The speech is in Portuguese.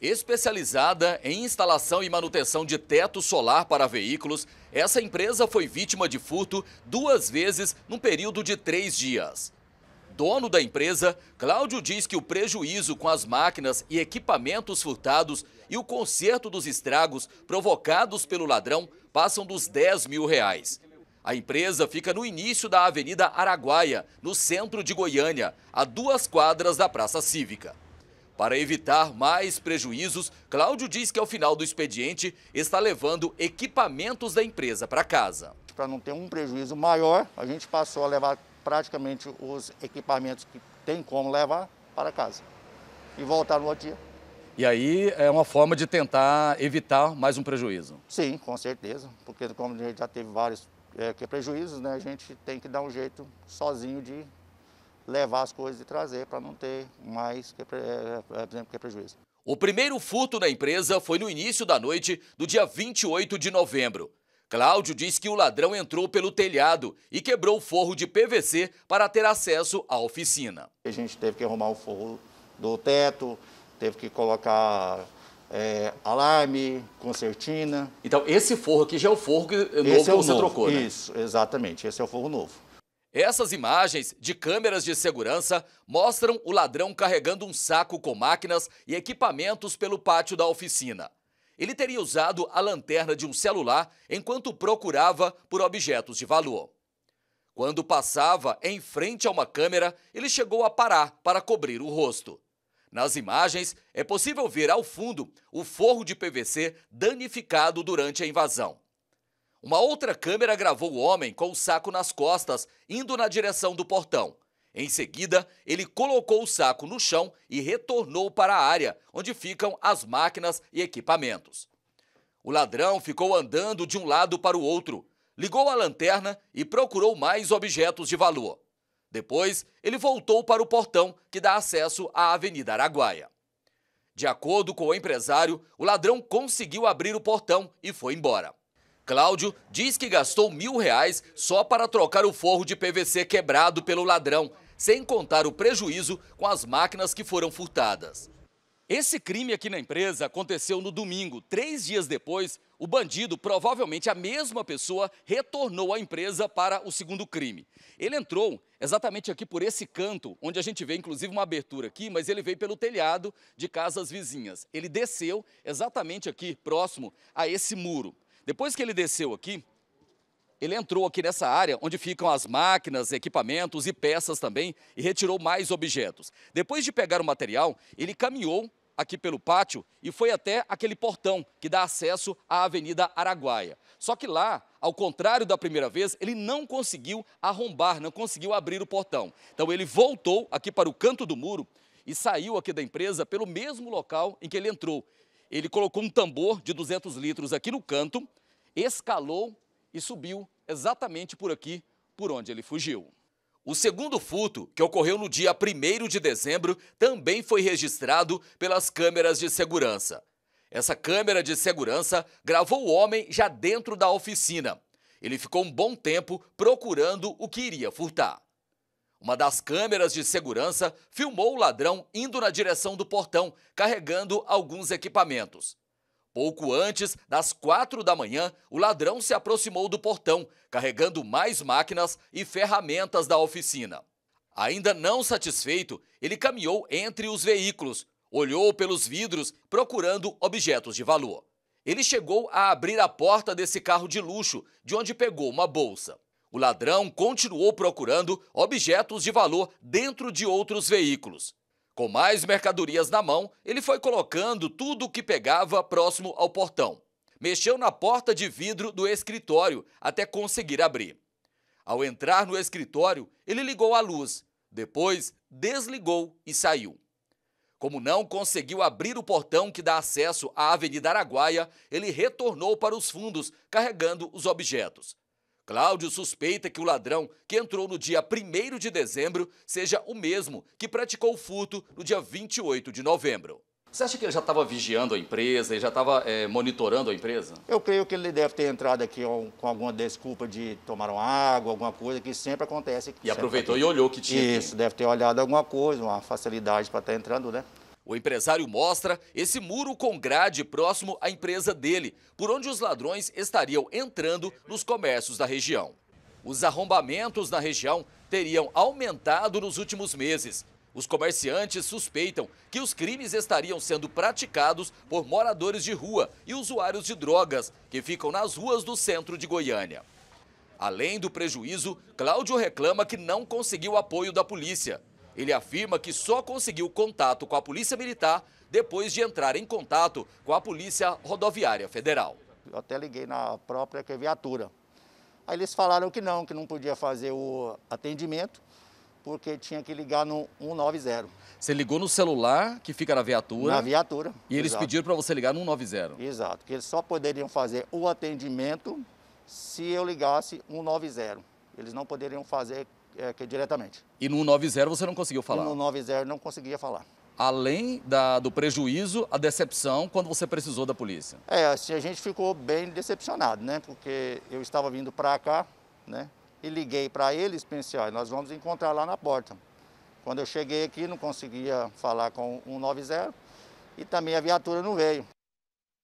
Especializada em instalação e manutenção de teto solar para veículos, essa empresa foi vítima de furto duas vezes num período de três dias. Dono da empresa, Cláudio diz que o prejuízo com as máquinas e equipamentos furtados e o conserto dos estragos provocados pelo ladrão passam dos 10 mil reais. A empresa fica no início da Avenida Araguaia, no centro de Goiânia, a duas quadras da Praça Cívica. Para evitar mais prejuízos, Cláudio diz que ao final do expediente está levando equipamentos da empresa para casa. Para não ter um prejuízo maior, a gente passou a levar praticamente os equipamentos que tem como levar para casa e voltar no outro dia. E aí é uma forma de tentar evitar mais um prejuízo. Sim, com certeza, porque como a gente já teve vários é, prejuízos, né, a gente tem que dar um jeito sozinho de levar as coisas e trazer para não ter mais, que, por eh, eh, exemplo, que é prejuízo. O primeiro furto na empresa foi no início da noite do dia 28 de novembro. Cláudio diz que o ladrão entrou pelo telhado e quebrou o forro de PVC para ter acesso à oficina. A gente teve que arrumar o forro do teto, teve que colocar é, alarme, concertina. Então, esse forro aqui já é o forro que novo é o que você novo. trocou, né? Isso, exatamente. Esse é o forro novo. Essas imagens de câmeras de segurança mostram o ladrão carregando um saco com máquinas e equipamentos pelo pátio da oficina. Ele teria usado a lanterna de um celular enquanto procurava por objetos de valor. Quando passava em frente a uma câmera, ele chegou a parar para cobrir o rosto. Nas imagens, é possível ver ao fundo o forro de PVC danificado durante a invasão. Uma outra câmera gravou o homem com o saco nas costas, indo na direção do portão. Em seguida, ele colocou o saco no chão e retornou para a área onde ficam as máquinas e equipamentos. O ladrão ficou andando de um lado para o outro, ligou a lanterna e procurou mais objetos de valor. Depois, ele voltou para o portão que dá acesso à Avenida Araguaia. De acordo com o empresário, o ladrão conseguiu abrir o portão e foi embora. Cláudio diz que gastou mil reais só para trocar o forro de PVC quebrado pelo ladrão, sem contar o prejuízo com as máquinas que foram furtadas. Esse crime aqui na empresa aconteceu no domingo. Três dias depois, o bandido, provavelmente a mesma pessoa, retornou à empresa para o segundo crime. Ele entrou exatamente aqui por esse canto, onde a gente vê inclusive uma abertura aqui, mas ele veio pelo telhado de casas vizinhas. Ele desceu exatamente aqui, próximo a esse muro. Depois que ele desceu aqui, ele entrou aqui nessa área onde ficam as máquinas, equipamentos e peças também e retirou mais objetos. Depois de pegar o material, ele caminhou aqui pelo pátio e foi até aquele portão que dá acesso à Avenida Araguaia. Só que lá, ao contrário da primeira vez, ele não conseguiu arrombar, não conseguiu abrir o portão. Então ele voltou aqui para o canto do muro e saiu aqui da empresa pelo mesmo local em que ele entrou. Ele colocou um tambor de 200 litros aqui no canto, escalou e subiu exatamente por aqui, por onde ele fugiu. O segundo furto, que ocorreu no dia 1 de dezembro, também foi registrado pelas câmeras de segurança. Essa câmera de segurança gravou o homem já dentro da oficina. Ele ficou um bom tempo procurando o que iria furtar. Uma das câmeras de segurança filmou o ladrão indo na direção do portão, carregando alguns equipamentos. Pouco antes das quatro da manhã, o ladrão se aproximou do portão, carregando mais máquinas e ferramentas da oficina. Ainda não satisfeito, ele caminhou entre os veículos, olhou pelos vidros procurando objetos de valor. Ele chegou a abrir a porta desse carro de luxo, de onde pegou uma bolsa o ladrão continuou procurando objetos de valor dentro de outros veículos. Com mais mercadorias na mão, ele foi colocando tudo o que pegava próximo ao portão. Mexeu na porta de vidro do escritório até conseguir abrir. Ao entrar no escritório, ele ligou a luz, depois desligou e saiu. Como não conseguiu abrir o portão que dá acesso à Avenida Araguaia, ele retornou para os fundos carregando os objetos. Cláudio suspeita que o ladrão que entrou no dia 1 de dezembro seja o mesmo que praticou o furto no dia 28 de novembro. Você acha que ele já estava vigiando a empresa, ele já estava é, eh, monitorando a empresa? Eu creio que ele deve ter entrado aqui com alguma desculpa de tomar uma água, alguma coisa, que sempre acontece. E sempre aproveitou aqui. e olhou que tinha. Isso, aqui. deve ter olhado alguma coisa, uma facilidade para estar tá entrando, né? O empresário mostra esse muro com grade próximo à empresa dele, por onde os ladrões estariam entrando nos comércios da região. Os arrombamentos na região teriam aumentado nos últimos meses. Os comerciantes suspeitam que os crimes estariam sendo praticados por moradores de rua e usuários de drogas que ficam nas ruas do centro de Goiânia. Além do prejuízo, Cláudio reclama que não conseguiu apoio da polícia. Ele afirma que só conseguiu contato com a Polícia Militar depois de entrar em contato com a Polícia Rodoviária Federal. Eu até liguei na própria é viatura. Aí eles falaram que não, que não podia fazer o atendimento, porque tinha que ligar no 190. Você ligou no celular que fica na viatura? Na viatura. E eles exato. pediram para você ligar no 190. Exato, que eles só poderiam fazer o atendimento se eu ligasse 190. Eles não poderiam fazer é, diretamente. E no 190 você não conseguiu falar? E no 190 não conseguia falar. Além da, do prejuízo, a decepção quando você precisou da polícia? É, assim, a gente ficou bem decepcionado, né? Porque eu estava vindo para cá, né? E liguei para eles, pensei, ah, nós vamos encontrar lá na porta. Quando eu cheguei aqui, não conseguia falar com o 190 e também a viatura não veio.